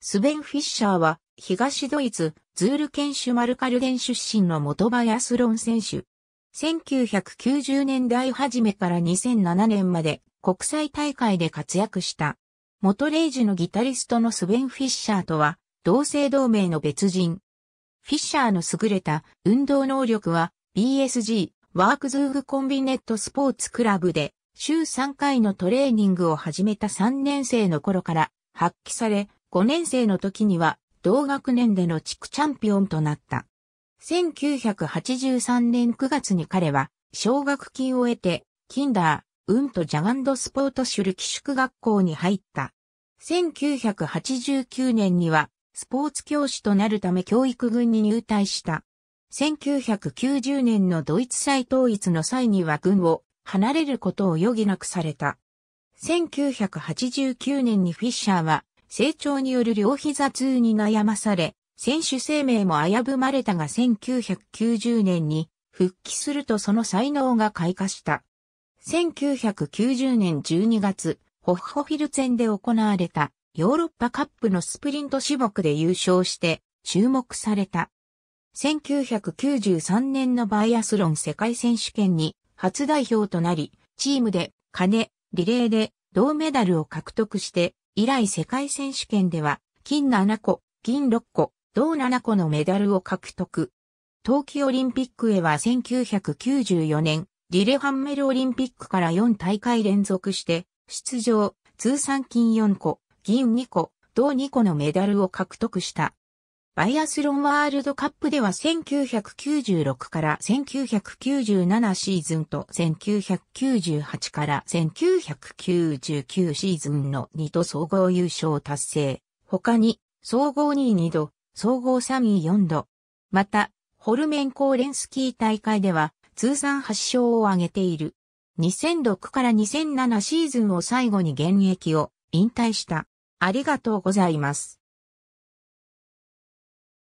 スベン・フィッシャーは、東ドイツ、ズール県ンシュ・マルカルデン出身の元ロン選手。1990年代初めから2007年まで国際大会で活躍した。元レイジのギタリストのスベン・フィッシャーとは、同姓同名の別人。フィッシャーの優れた運動能力は BSG、ワークズーグコンビネットスポーツクラブで週3回のトレーニングを始めた3年生の頃から発揮され、5年生の時には同学年での地区チャンピオンとなった。1983年9月に彼は奨学金を得て、キンダー、ウントジャガンドスポートシュル寄宿学校に入った。1989年にはスポーツ教師となるため教育軍に入隊した。1990年のドイツ再統一の際には軍を離れることを余儀なくされた。1989年にフィッシャーは成長による両膝痛に悩まされ、選手生命も危ぶまれたが1990年に復帰するとその才能が開花した。1990年12月、ホッホフィルツェンで行われたヨーロッパカップのスプリント種目で優勝して注目された。1993年のバイアスロン世界選手権に初代表となり、チームで金、リレーで銅メダルを獲得して以来世界選手権では、金7個、銀6個、銅7個のメダルを獲得。冬季オリンピックへは1994年、リレハンメルオリンピックから4大会連続して、出場、通算金4個、銀2個、銅2個のメダルを獲得した。バイアスロンワールドカップでは1996から1997シーズンと1998から1999シーズンの2度総合優勝達成。他に、総合2位2度、総合3位4度。また、ホルメンコーレンスキー大会では通算8勝を挙げている。2006から2007シーズンを最後に現役を引退した。ありがとうございます。